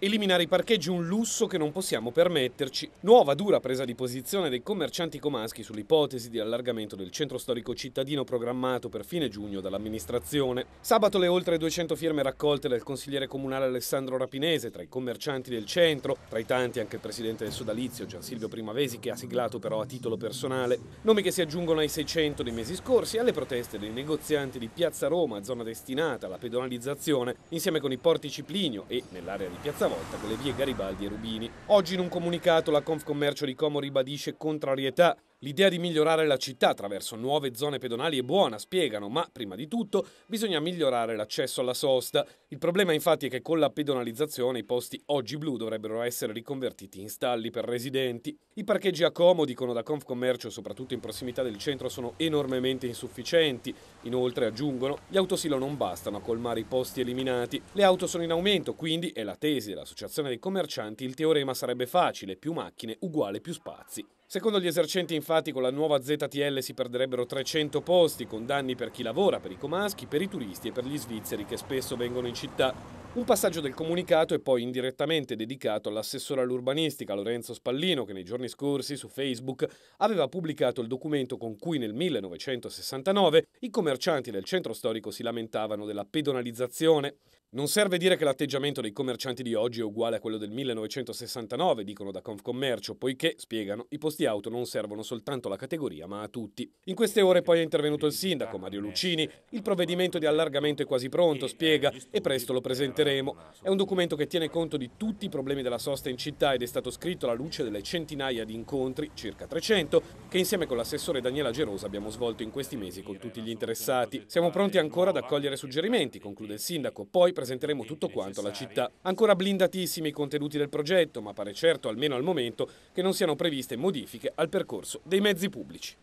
Eliminare i parcheggi è un lusso che non possiamo permetterci. Nuova dura presa di posizione dei commercianti comaschi sull'ipotesi di allargamento del centro storico cittadino programmato per fine giugno dall'amministrazione. Sabato le oltre 200 firme raccolte dal consigliere comunale Alessandro Rapinese tra i commercianti del centro, tra i tanti anche il presidente del sodalizio Gian Silvio Primavesi che ha siglato però a titolo personale, nomi che si aggiungono ai 600 dei mesi scorsi e alle proteste dei negozianti di Piazza Roma, zona destinata alla pedonalizzazione, insieme con i porti Ciplinio e nell'area di Piazza volta con le vie Garibaldi e Rubini. Oggi in un comunicato la Confcommercio di Como ribadisce contrarietà L'idea di migliorare la città attraverso nuove zone pedonali è buona, spiegano, ma prima di tutto bisogna migliorare l'accesso alla sosta. Il problema infatti è che con la pedonalizzazione i posti oggi blu dovrebbero essere riconvertiti in stalli per residenti. I parcheggi a Como, dicono da Confcommercio, soprattutto in prossimità del centro, sono enormemente insufficienti. Inoltre, aggiungono, gli autosilo non bastano a colmare i posti eliminati. Le auto sono in aumento, quindi è la tesi dell'Associazione dei Commercianti, il teorema sarebbe facile, più macchine uguale più spazi. Secondo gli esercenti infatti con la nuova ZTL si perderebbero 300 posti, con danni per chi lavora, per i comaschi, per i turisti e per gli svizzeri che spesso vengono in città. Un passaggio del comunicato è poi indirettamente dedicato all'assessore all'urbanistica Lorenzo Spallino che nei giorni scorsi su Facebook aveva pubblicato il documento con cui nel 1969 i commercianti del centro storico si lamentavano della pedonalizzazione. Non serve dire che l'atteggiamento dei commercianti di oggi è uguale a quello del 1969, dicono da Confcommercio, poiché, spiegano, i posti auto non servono soltanto alla categoria, ma a tutti. In queste ore poi è intervenuto il sindaco Mario Lucini, il provvedimento di allargamento è quasi pronto, spiega, e presto lo presenteremo voteremo è un documento che tiene conto di tutti i problemi della sosta in città ed è stato scritto alla luce delle centinaia di incontri, circa 300, che insieme con l'assessore Daniela Gerosa abbiamo svolto in questi mesi con tutti gli interessati. Siamo pronti ancora ad accogliere suggerimenti, conclude il sindaco, poi presenteremo tutto quanto alla città. Ancora blindatissimi i contenuti del progetto, ma pare certo, almeno al momento, che non siano previste modifiche al percorso dei mezzi pubblici.